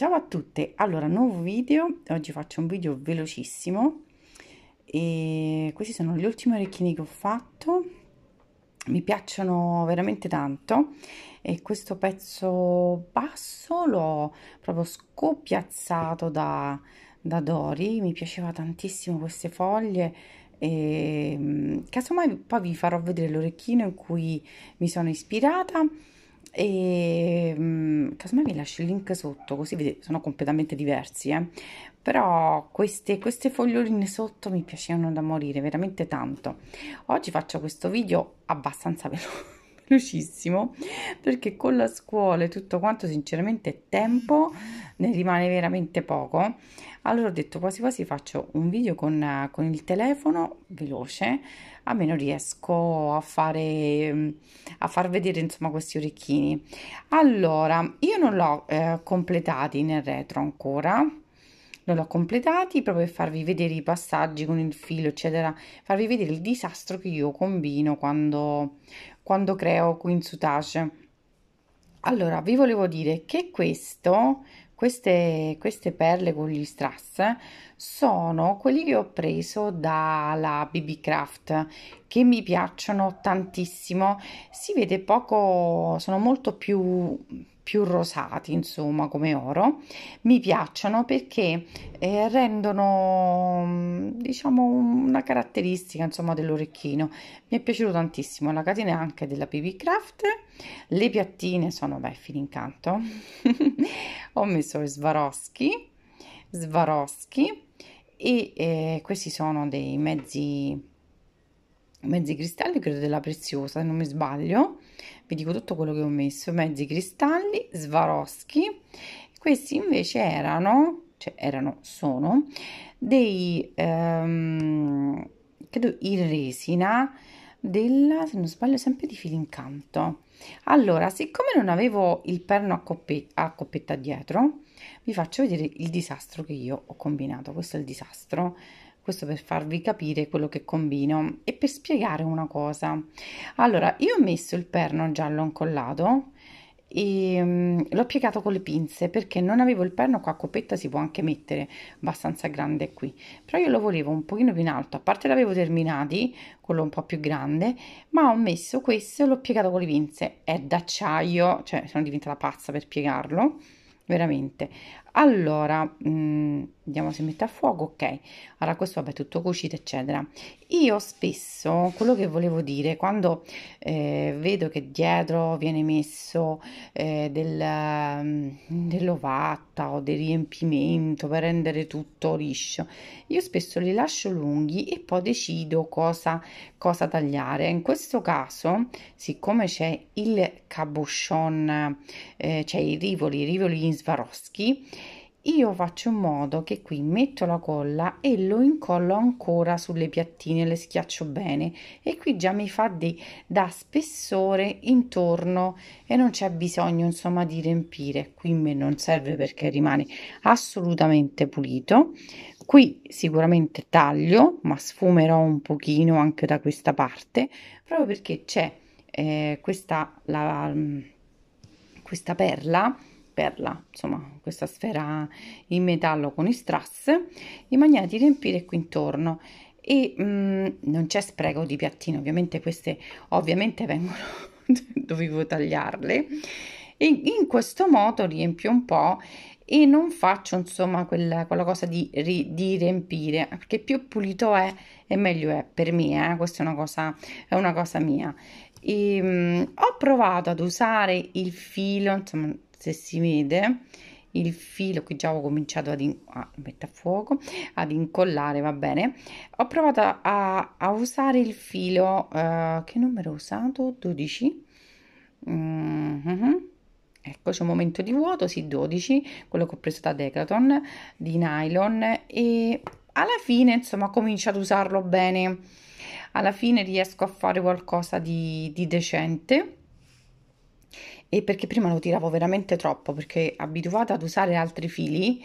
Ciao a tutte, allora nuovo video, oggi faccio un video velocissimo e questi sono gli ultimi orecchini che ho fatto, mi piacciono veramente tanto e questo pezzo basso l'ho proprio scopiazzato da, da Dori, mi piaceva tantissimo queste foglie e mm, casomai poi vi farò vedere l'orecchino in cui mi sono ispirata e mm, casomai vi lascio il link sotto così vedete sono completamente diversi eh? però queste, queste foglioline sotto mi piacevano da morire veramente tanto oggi faccio questo video abbastanza veloce velocissimo perché con la scuola e tutto quanto sinceramente tempo ne rimane veramente poco allora ho detto quasi quasi faccio un video con, con il telefono veloce almeno riesco a fare a far vedere insomma questi orecchini allora io non l'ho eh, completati nel retro ancora non l'ho completati proprio per farvi vedere i passaggi con il filo eccetera farvi vedere il disastro che io combino quando, quando creo qui in sutage allora vi volevo dire che questo queste, queste perle con gli strass sono quelli che ho preso dalla BB Craft che mi piacciono tantissimo si vede poco sono molto più più rosati, insomma, come oro, mi piacciono perché eh, rendono, mm, diciamo, una caratteristica, insomma, dell'orecchino. Mi è piaciuto tantissimo la catena anche della BB Craft, le piattine sono, beh, fini incanto. Ho messo Swarovski, Swarovski e eh, questi sono dei mezzi mezzi cristalli credo della preziosa se non mi sbaglio vi dico tutto quello che ho messo, mezzi cristalli, svaroschi questi invece erano, cioè erano, sono dei, ehm, credo in resina, della, se non sbaglio, sempre di Filincanto. Allora, siccome non avevo il perno a, coppe, a, coppetta dietro, vi faccio vedere il disastro che io ho combinato. Questo è il disastro questo per farvi capire quello che combino e per spiegare una cosa. Allora, io ho messo il perno giallo incollato e um, l'ho piegato con le pinze perché non avevo il perno qua a coppetta si può anche mettere abbastanza grande qui però io lo volevo un pochino più in alto a parte l'avevo terminati quello un po' più grande ma ho messo questo e l'ho piegato con le pinze è d'acciaio cioè sono diventata pazza per piegarlo veramente allora, mh, mm, vediamo se mette a fuoco, ok. Allora questo vabbè tutto cucito eccetera. Io spesso, quello che volevo dire, quando eh, vedo che dietro viene messo eh, del, mm, dell'ovatta o del riempimento per rendere tutto liscio, io spesso li lascio lunghi e poi decido cosa, cosa tagliare. In questo caso, siccome c'è il cabochon, eh, c'è cioè i rivoli, i rivoli in Swarovski, io faccio in modo che qui metto la colla e lo incollo ancora sulle piattine, le schiaccio bene e qui già mi fa di, da spessore intorno e non c'è bisogno insomma di riempire, qui me non serve perché rimane assolutamente pulito. Qui sicuramente taglio, ma sfumerò un pochino anche da questa parte, proprio perché c'è eh, questa, mm, questa perla perla, insomma questa sfera in metallo con i strass, in maniera di riempire qui intorno e mh, mm, non c'è spreco di piattino, ovviamente queste ovviamente vengono, dovevo tagliarle, e in questo modo riempio un po' e non faccio insomma quella, quella cosa di, di, riempire perché più pulito è e meglio è per me eh? questa è una cosa, è una cosa mia e, mh, mm, ho provato ad usare il filo insomma se si vede il filo qui già ho cominciato ad, in, ah, fuoco, ad incollare va bene ho provato a, a usare il filo uh, che numero ho usato 12 mm -hmm. ecco c'è un momento di vuoto sì 12 quello che ho preso da decathlon di nylon e alla fine insomma ho cominciato ad usarlo bene alla fine riesco a fare qualcosa di, di decente e perché prima lo tiravo veramente troppo perché abituata ad usare altri fili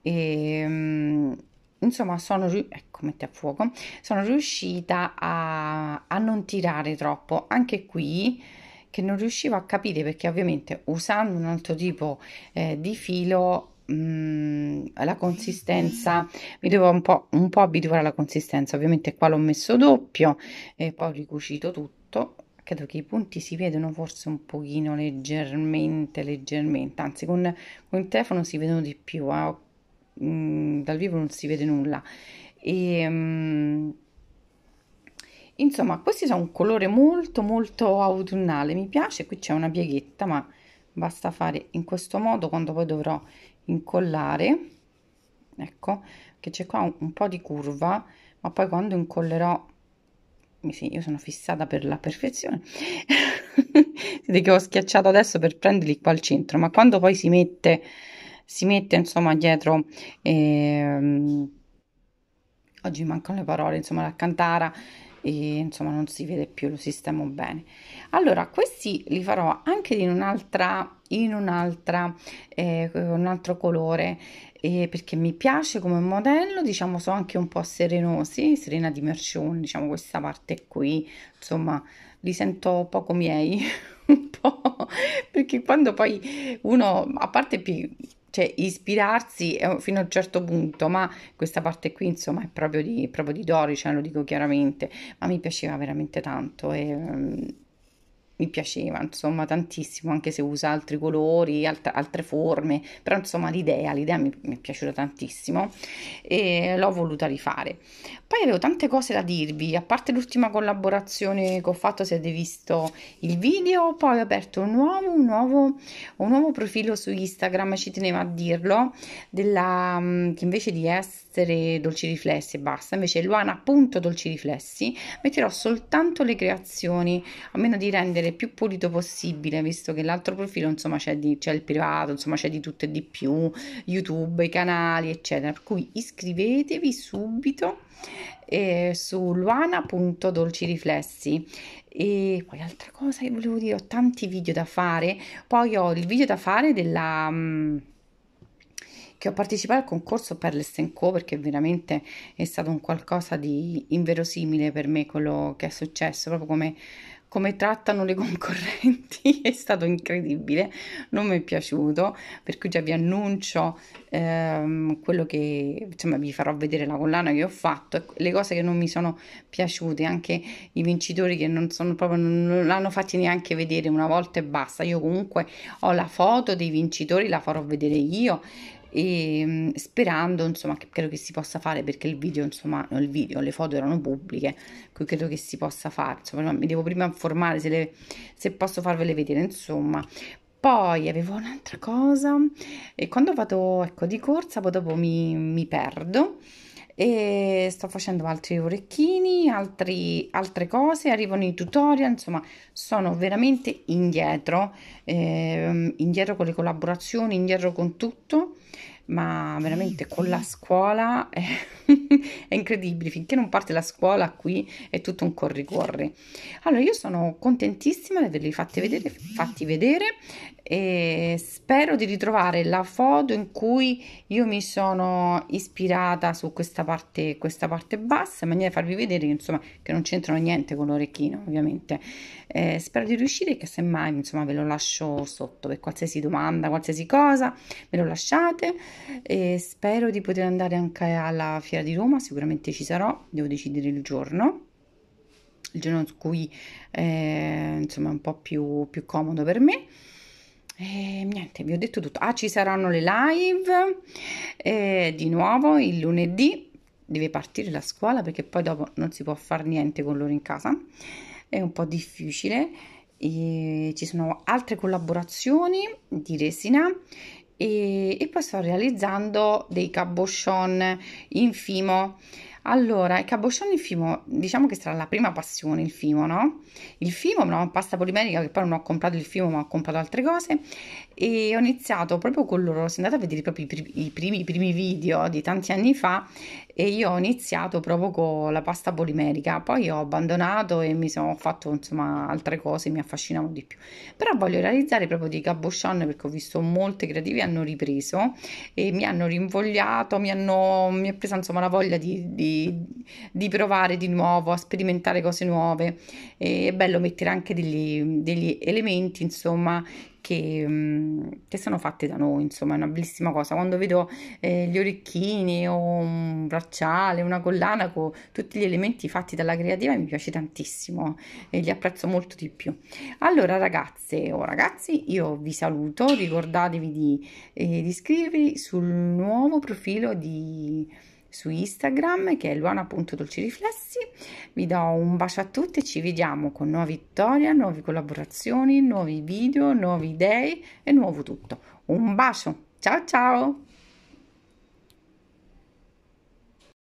e, ehm, insomma sono, ecco, fuoco, sono riuscita a, a, non tirare troppo anche qui che non riuscivo a capire perché ovviamente usando un altro tipo eh, di filo mm, la consistenza mi devo un po', un po' abituare alla consistenza ovviamente qua l'ho messo doppio e poi ho ricucito tutto credo che i punti si vedono forse un pochino leggermente, leggermente, anzi con, con il telefono si vedono di più, eh? Mm, dal vivo non si vede nulla. E, um, insomma, questi sono un colore molto molto autunnale, mi piace, qui c'è una pieghetta, ma basta fare in questo modo quando poi dovrò incollare, ecco, che c'è qua un, un po' di curva, ma poi quando incollerò sì, io sono fissata per la perfezione, vedete che ho schiacciato adesso per prenderli qua al centro, ma quando poi si mette, si mette insomma dietro, eh, oggi mancano le parole, insomma la cantara, e, insomma non si vede più, lo sistemo bene. Allora, questi li farò anche in un'altra, in un'altra, eh, un altro colore, eh, perché mi piace come modello, diciamo, so anche un po' serenosi, Serena di Mercione, diciamo, questa parte qui, insomma, li sento poco miei, un po', perché quando poi uno, a parte più, cioè ispirarsi fino a un certo punto, ma questa parte qui insomma è proprio di, proprio di Dori, cioè, lo dico chiaramente, ma mi piaceva veramente tanto e mm, mi piaceva insomma tantissimo anche se usa altri colori alt- altre forme però insomma l'idea l'idea mi, mi, è piaciuta tantissimo e l'ho voluta rifare poi avevo tante cose da dirvi a parte l'ultima collaborazione che ho fatto se avete visto il video poi ho aperto un nuovo un nuovo, un nuovo profilo su Instagram ci tenevo a dirlo della, che invece di essere essere dolci riflessi e basta, invece riflessi, metterò soltanto le creazioni, a meno di rendere più pulito possibile, visto che l'altro profilo insomma c'è, di, c'è il privato, insomma c'è di tutto e di più, YouTube, i canali eccetera, per cui iscrivetevi subito eh, su riflessi. e poi altra cosa che volevo dire ho tanti video da fare poi ho il video da fare della mm, che ho partecipato al concorso per l'Estenco perché veramente è stato un qualcosa di inverosimile per me quello che è successo, proprio come, come trattano le concorrenti è stato incredibile, non mi è piaciuto, per cui già vi annuncio ehm, quello che, insomma vi farò vedere la collana che ho fatto, ecco, le cose che non mi sono piaciute, anche i vincitori che non sono proprio, non, non l'hanno fatti neanche vedere una volta e basta, io comunque ho la foto dei vincitori, la farò vedere io, e mm, sperando insomma che credo che si possa fare perché il video insomma no, il video le foto erano pubbliche quindi credo che si possa fare insomma mi devo prima informare se, le, se posso farvele vedere insomma poi avevo un'altra cosa e quando vado ecco di corsa poi dopo mi, mi perdo e sto facendo altri orecchini, altri, altre cose, arrivano i tutorial, insomma sono veramente indietro, eh, indietro con le collaborazioni, indietro con tutto ma veramente con la scuola è, è, incredibile, finché non parte la scuola qui è tutto un corri-corri. Allora io sono contentissima di averli fatti vedere, fatti vedere e spero di ritrovare la foto in cui io mi sono ispirata su questa parte, questa parte bassa in maniera da farvi vedere insomma, che non c'entrano niente con l'orecchino ovviamente. Eh, spero di riuscire che semmai insomma, ve lo lascio sotto per qualsiasi domanda, qualsiasi cosa, me lo lasciate e spero di poter andare anche alla fiera di Roma, sicuramente ci sarò, devo decidere il giorno, il giorno in cui eh, insomma è un po' più, più comodo per me. E niente, vi ho detto tutto. Ah, ci saranno le live eh, di nuovo il lunedì. Deve partire la scuola perché poi dopo non si può fare niente con loro in casa. È un po' difficile. E ci sono altre collaborazioni di resina e, e poi sto realizzando dei cabochon in fimo. Allora, il cabochon in fimo, diciamo che sarà la prima passione il fimo, no? Il fimo, no, pasta polimerica, che poi non ho comprato il fimo, ma ho comprato altre cose, e ho iniziato proprio con loro, se andate a vedere proprio i primi, i primi video di tanti anni fa, e io ho iniziato proprio con la pasta polimerica, poi ho abbandonato e mi sono fatto insomma altre cose, mi affascinavo di più. Però voglio realizzare proprio di cabochon perché ho visto molte creative hanno ripreso e mi hanno rinvogliato, mi, hanno, mi è presa insomma la voglia di, di, di provare di nuovo, a sperimentare cose nuove. E è bello mettere anche degli, degli elementi insomma che, che, sono fatte da noi, insomma è una bellissima cosa. Quando vedo eh, gli orecchini o un bracciale, una collana con tutti gli elementi fatti dalla creativa mi piace tantissimo e li apprezzo molto di più. Allora ragazze o oh, ragazzi io vi saluto, ricordatevi di, eh, di iscrivervi sul nuovo profilo di su Instagram che è luana.dolciriflessi. Vi do un bacio a tutti ci vediamo con nuovi vittoria, nuove collaborazioni, nuovi video, nuove idee e nuovo tutto. Un bacio, ciao ciao!